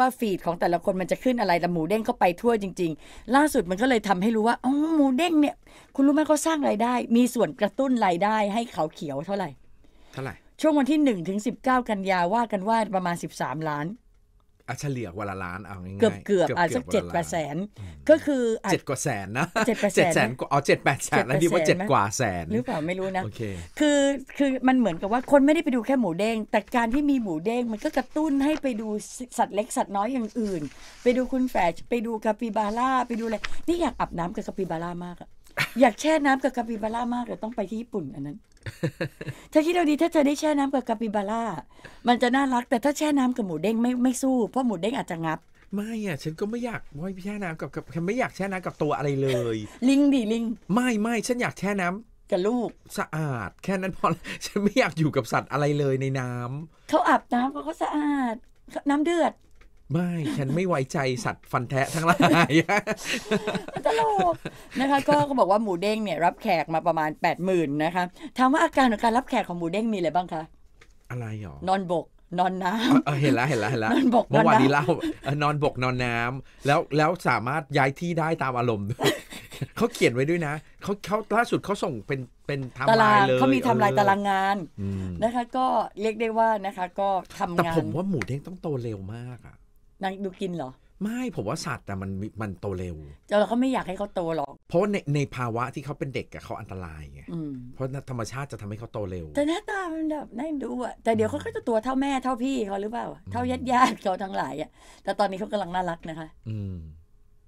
ว่าฟีดของแต่ละคนมันจะขึ้นอะไรแต่หมูเด้งเข้าไปทั่วจริง ๆ ล่าสุดมันก็เลยทำให้รู้ว่าอ๋อหมูเด้งเนี่ย คุณรู้ไหมเขาสร้างรายได้ มีส่วนกระตุ้นรายได้ให้เขาเขียวเท่าไหร่ เท่าไหร่ ช่วงวันที่หนึ่งถึงสิบเก้ากันยาว่ากันว่าประมาณสิบสามล้านอาเฉลี่ยวันละล้านเอาง่ายๆเกือบเกือบอาจจะเจ็ดกว่าแสนก็คือเจ็ดกว่าแสนนะเจ็ดแสนกว่าอ๋อเจ็ดแปดแสนแล้วดีว่าเจ็ดกว่าแสนหรือเปล่าไม่รู้นะคือคือมันเหมือนกับว่าคนไม่ได้ไปดูแค่หมูเด้งแต่การที่มีหมูเด้งมันก็กระตุ้นให้ไปดูสัตว์เล็กสัตว์น้อยอย่างอื่น ไปดูคุณแฝดไปดูกาปิบาร่าไปดูอะไรนี่อยากอาบน้ำกับกาปิบาร่ามากอะอยากแช่น้ำกับกาปิบาร่ามากเลยต้องไปที่ญี่ปุ่นอันนั้นถ้าคิดเอาดี ถ้าเธอได้แช่น้ำกับกาปิบาร่ามันจะน่ารัก แต่ถ้าแช่น้ำกับหมูเด้งไม่ไม่สู้ เพราะหมูเด้งอาจจะงับ ไม่อ่ะฉันก็ไม่อยากไม่แช่น้ำกับกับฉันไม่อยากแช่น้ำกับตัวอะไรเลย ลิงดิลิง ไม่ไม่ฉันอยากแช่น้ำ กับลูกสะอาด แค่นั้นพอฉันไม่อยากอยู่กับสัตว์อะไรเลยในน้ำเขาอาบน้ำเพราะเขาสะอาดน้ำเดือดไม่ฉันไม่ไว้ใจสัตว์ฟันแทะทั้งหลาย ตลกนะคะ ก็เขาบอกว่าหมูเด้งเนี่ย รับแขกมาประมาณ8ปดหมื่นนะคะถามว่าอาการของการรับแขกของหมูเด้งมีอะไรบ้างคะ อะไรหรอ นอนบกนอนน้ำเห็นแล้วเห็นแล้วเห็นแล้วนอนบกเมื่อวานนี้เล่านอนบกนอนน้ำ แล้วแล้วสามารถย้ายที่ได้ตามอารมณ์เขาเขียนไว้ด้วยนะเขาเขาล่าสุดเขาส่งเป็นเป็นทำลายเลยเขามีทำลายตารางงานนะคะ ก็เรียกได้ว่านะคะ ก็ทำงานแต่ผมว่าหมูเด้งต้องโตเร็วมากอะนางดูกินเหรอ ไม่ ผมว่าสัตว์แต่มันมันโตเร็วเราก็ไม่อยากให้เขาโตหรอกเพราะในในภาวะที่เขาเป็นเด็กอะเขาอันตรายไงเพราะธรรมชาติจะทำให้เขาโตเร็ว แต่หน้าตามันแบบน่าดูอะแต่เดี๋ยวเขาก็จะตัวเท่าแม่เท่าพี่เขาหรือเปล่า เท่าญาติญาติเขาทั้งหลายอะแต่ตอนนี้เขากำลังน่ารักนะคะ อื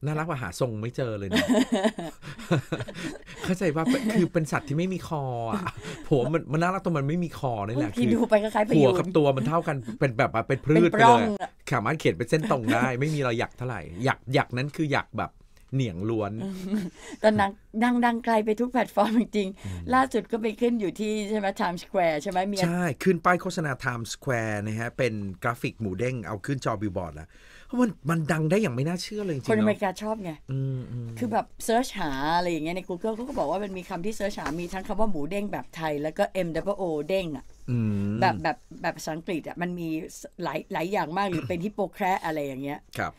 น่ารักว่าหาทรงไม่เจอเลยเนะเข้าใจว่าคือเป็นสัตว์ที่ไม่มีคออ่ะผัวมันมันน่ารักตรงมันไม่มีคอนี่แหละคือดูไปคล้ายๆผัวกับตัวมันเท่ากันเป็นแบบเป็นพืชเลยสามารถเขียนเป็นเส้นตรงได้ ไม่มีเราหยักเท่าไหร่ หยักหยักนั้นคือหยักแบบเหนียงล้วน ตอนนั้นดังดังไกลไปทุกแพลตฟอร์มจริง ๆ ล่าสุดก็ไปขึ้นอยู่ที่ใช่ไหมไทม์สแควร์ใช่ไหมมีใช่ขึ้นป้ายโฆษณาไทม์สแควร์นะฮะเป็นกราฟิกหมูเด้งเอาขึ้นจอบิลบอร์ดแล้วมันมันดังได้อย่างไม่น่าเชื่อเลยจริงคนอเมริกาชอบไงคือแบบเซิร์ชหาอะไรอย่างเงี้ยใน Google เขาก็บอกว่ามันมีคำที่เซิร์ชหา มีทั้งคำว่าหมูเด้งแบบไทยแล้วก็ M W O เด้งอ่ะแบบแบบแบบภาษาอังกฤษอ่ะมันมีหลายหลายอย่างมากหรือเป็นฮิปโปแครอะไรอย่างเงี้ยครับ